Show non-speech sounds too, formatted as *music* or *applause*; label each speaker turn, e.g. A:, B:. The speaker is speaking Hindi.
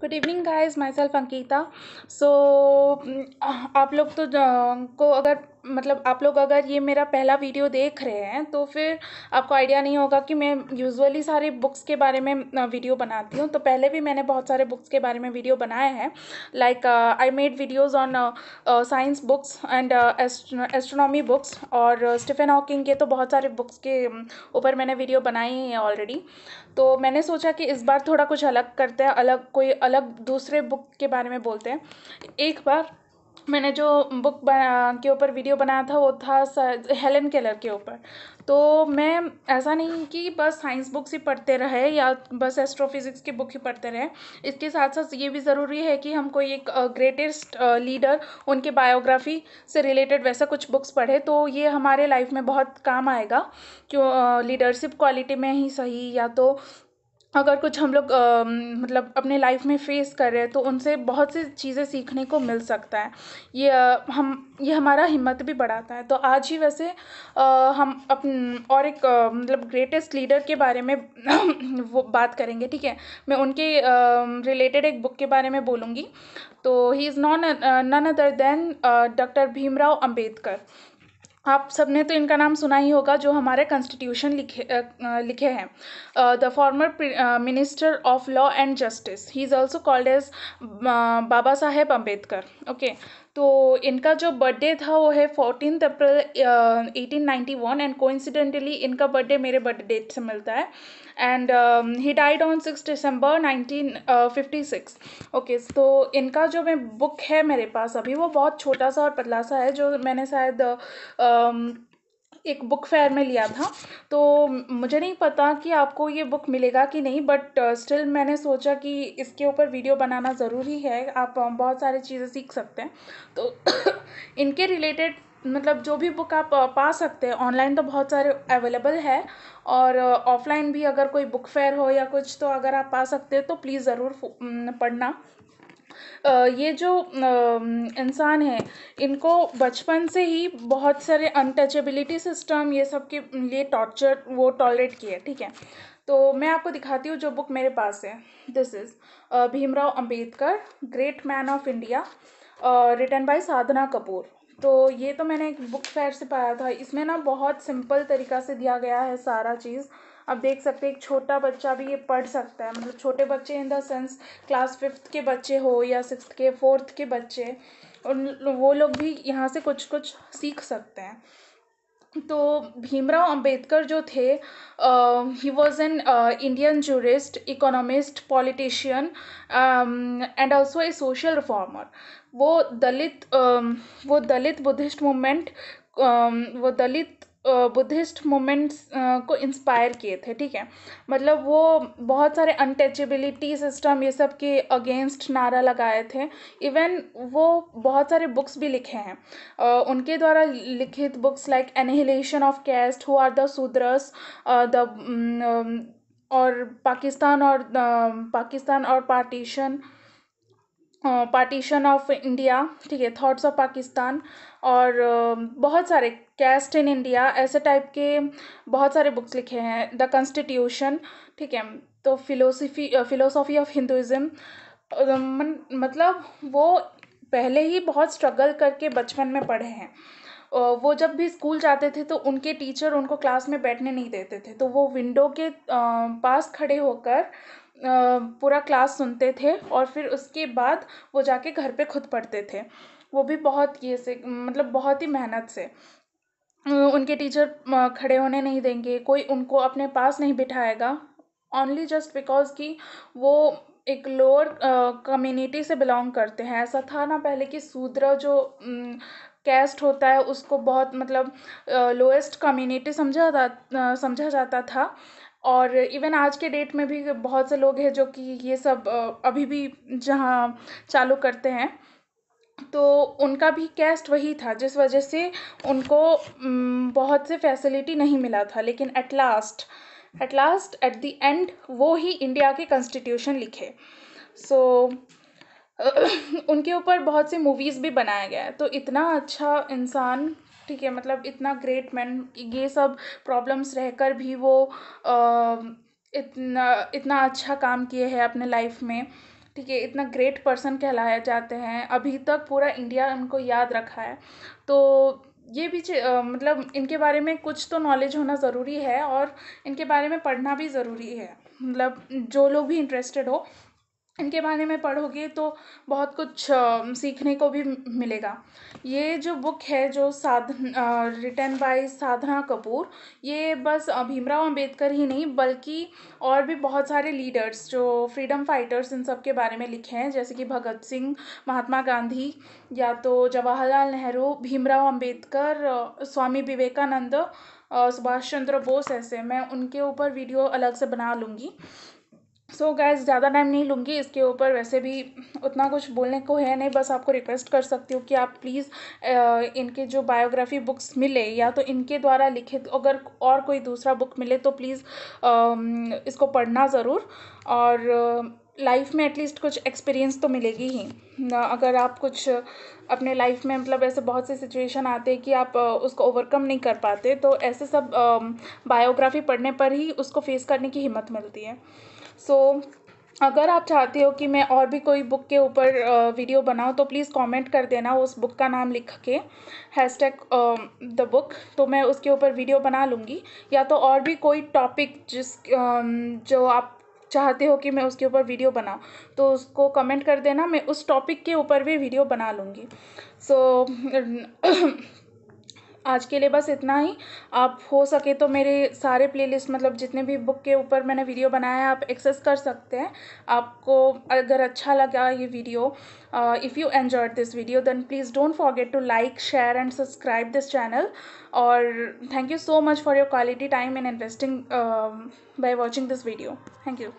A: good evening guys myself Ankita so आप लोग तो को अगर मतलब आप लोग अगर ये मेरा पहला वीडियो देख रहे हैं तो फिर आपको आइडिया नहीं होगा कि मैं यूजुअली सारे बुक्स के बारे में वीडियो बनाती हूँ तो पहले भी मैंने बहुत सारे बुक्स के बारे में वीडियो बनाए हैं like I made videos on science books and astronomy books और स्टीफन हॉकिंग के तो बहुत सारे बुक्स के ऊपर मैंने वीडियो बनाई है ऑलरेडी तो मैंने सोचा कि इस बार थोड़ा कुछ अलग करते हैं अलग कोई अलग दूसरे बुक के बारे में बोलते हैं एक बार मैंने जो बुक के ऊपर वीडियो बनाया था वो था हेलेन केलर के ऊपर तो मैं ऐसा नहीं कि बस साइंस बुक्स ही पढ़ते रहे या बस एस्ट्रोफिज़िक्स की बुक ही पढ़ते रहे इसके साथ साथ ये भी ज़रूरी है कि हम कोई एक ग्रेटेस्ट लीडर उनके बायोग्राफी से रिलेटेड वैसा कुछ बुक्स पढ़े तो ये हमारे लाइफ में बहुत काम आएगा क्यों लीडरशिप क्वालिटी में ही सही या तो अगर कुछ हम लोग मतलब अपने लाइफ में फेस कर रहे हैं तो उनसे बहुत सी चीज़ें सीखने को मिल सकता है ये हम ये हमारा हिम्मत भी बढ़ाता है तो आज ही वैसे हम अपन और एक मतलब ग्रेटेस्ट लीडर के बारे में *coughs* वो बात करेंगे ठीक है मैं उनके रिलेटेड एक बुक के बारे में बोलूँगी तो he is none none other than doctor Bhimrao Ambedkar आप सबने तो इनका नाम सुना ही होगा जो हमारे कॉन्स्टिट्यूशन लिखे आ, लिखे हैं the former minister of law and justice he is also called as Baba Saheb Ambedkar okay तो इनका जो बर्थडे था वो है fourteen April eighteen ninety one and coincidentally इनका बर्थडे मेरे बर्थडे डेट से मिलता है and he died on six December six okay तो इनका जो मैं बुक है मेरे पास अभी वो बहुत छोटा सा और पतला सा है जो मैंने शायद um, एक बुक फेयर में लिया था तो मुझे नहीं पता कि आपको ये बुक मिलेगा कि नहीं बट स्टिल uh, मैंने सोचा कि इसके ऊपर वीडियो बनाना ज़रूरी है आप um, बहुत सारी चीज़ें सीख सकते हैं तो *coughs* इनके रिलेटेड मतलब जो भी बुक आप पा सकते हैं ऑनलाइन तो बहुत सारे अवेलेबल है और ऑफ़लाइन भी अगर कोई बुक फेयर हो या कुछ तो अगर आप पा सकते हो तो प्लीज़ ज़रूर पढ़ना ये जो इंसान है इनको बचपन से ही बहुत सारे अनटचेबिलिटी सिस्टम ये सब के लिए टॉर्चर वो टॉलरेट किए ठीक है तो मैं आपको दिखाती हूँ जो बुक मेरे पास है this is Bhimrao Ambedkar great man of India written by Sadhana Kapoor तो ये तो मैंने एक बुक फेयर से पाया था इसमें ना बहुत सिंपल तरीका से दिया गया है सारा चीज़ अब देख सकते हैं एक छोटा बच्चा भी ये पढ़ सकता है मतलब छोटे बच्चे in the sense class fifth के बच्चे हो या सिक्स के फोर्थ के बच्चे उन वो लोग भी यहाँ से कुछ कुछ सीख सकते हैं तो भीमराव अंबेडकर जो थे he was an Indian jurist economist politician and also a social reformer वो दलित वो दलित बुद्धिस्ट मूवमेंट वो दलित बुद्धिस्ट मोमेंट्स को इंस्पायर किए थे ठीक है मतलब वो बहुत सारे अनटचेबिलिटी सिस्टम ये सब के अगेंस्ट नारा लगाए थे इवन वो बहुत सारे बुक्स भी लिखे हैं उनके द्वारा लिखित books like annihilation of caste who are the Shudras the और पाकिस्तान और पाकिस्तान और पार्टीशन पार्टीशन ऑफ इंडिया ठीक है थॉट्स ऑफ पाकिस्तान और बहुत सारे कैस्ट इन इंडिया ऐसे टाइप के बहुत सारे बुक्स लिखे हैं द कंस्टिट्यूशन ठीक है तो फिलोसफी फिलोसॉफी ऑफ हिंदुज़म मतलब वो पहले ही बहुत स्ट्रगल करके बचपन में पढ़े हैं वो जब भी स्कूल जाते थे तो उनके टीचर उनको क्लास में बैठने नहीं देते थे तो वो विंडो के पास खड़े होकर पूरा क्लास सुनते थे और फिर उसके बाद वो जाके घर पे खुद पढ़ते थे वो भी बहुत ये से मतलब बहुत ही मेहनत से उनके टीचर खड़े होने नहीं देंगे कोई उनको अपने पास नहीं बिठाएगा ओनली जस्ट बिकॉज कि वो एक लोअर कम्युनिटी से बिलोंग करते हैं ऐसा था ना पहले कि शूद्र जो कैस्ट होता है उसको बहुत मतलब लोएस्ट कम्युनिटी समझा जा समझा जाता था और इवन आज के डेट में भी बहुत से लोग हैं जो कि ये सब अभी भी जहाँ चालू करते हैं तो उनका भी कैस्ट वही था जिस वजह से उनको बहुत से फैसिलिटी नहीं मिला था लेकिन at last at last at the end वो ही इंडिया के कॉन्स्टिट्यूशन लिखे सो so, *clears throat* उनके ऊपर बहुत सी मूवीज़ भी बनाया गया है तो इतना अच्छा इंसान ठीक है मतलब इतना ग्रेट मैन ये सब प्रॉब्लम्स रहकर भी वो इतना इतना अच्छा काम किए हैं अपने लाइफ में ठीक है इतना ग्रेट पर्सन कहलाए जाते हैं अभी तक पूरा इंडिया उनको याद रखा है तो ये भी मतलब इनके बारे में कुछ तो नॉलेज होना ज़रूरी है और इनके बारे में पढ़ना भी ज़रूरी है मतलब जो लोग भी इंटरेस्टेड हो इनके बारे में पढ़ोगे तो बहुत कुछ सीखने को भी मिलेगा ये जो बुक है जो साध रिटर्न बाय साधना कपूर ये बस भीमराव अंबेडकर ही नहीं बल्कि और भी बहुत सारे लीडर्स जो फ्रीडम फाइटर्स इन सब के बारे में लिखे हैं जैसे कि भगत सिंह महात्मा गांधी या तो जवाहरलाल नेहरू भीमराव अंबेडकर स्वामी विवेकानंद सुभाष चंद्र बोस ऐसे मैं उनके ऊपर वीडियो अलग से बना लूँगी सो गैस ज़्यादा टाइम नहीं लूँगी इसके ऊपर वैसे भी उतना कुछ बोलने को है नहीं बस आपको रिक्वेस्ट कर सकती हूँ कि आप प्लीज़ इनके जो बायोग्राफी बुक्स मिले या तो इनके द्वारा लिखित अगर और कोई दूसरा बुक मिले तो प्लीज़ इसको पढ़ना ज़रूर और लाइफ में एटलीस्ट कुछ एक्सपीरियंस तो मिलेगी ही अगर आप कुछ अपने लाइफ में मतलब ऐसे बहुत से सिचुएशन आते हैं कि आप उसको ओवरकम नहीं कर पाते तो ऐसे सब बायोग्राफी पढ़ने पर ही उसको फेस करने की हिम्मत मिलती है सो अगर आप चाहते हो कि मैं और भी कोई बुक के ऊपर वीडियो बनाऊँ तो प्लीज़ कमेंट कर देना उस बुक का नाम लिख के हैश टैग द बुक तो मैं उसके ऊपर वीडियो बना लूँगी या तो और भी कोई टॉपिक जिस जो आप चाहते हो कि मैं उसके ऊपर वीडियो बनाऊँ तो उसको कमेंट कर देना मैं उस टॉपिक के ऊपर भी वीडियो बना लूँगी सो so, *clears throat* आज के लिए बस इतना ही आप हो सके तो मेरे सारे प्लेलिस्ट मतलब जितने भी बुक के ऊपर मैंने वीडियो बनाया है आप एक्सेस कर सकते हैं आपको अगर अच्छा लगा ये video if you enjoyed this video then please don't forget to like share and subscribe this channel और thank you so much for your quality time in investing by watching this video thank you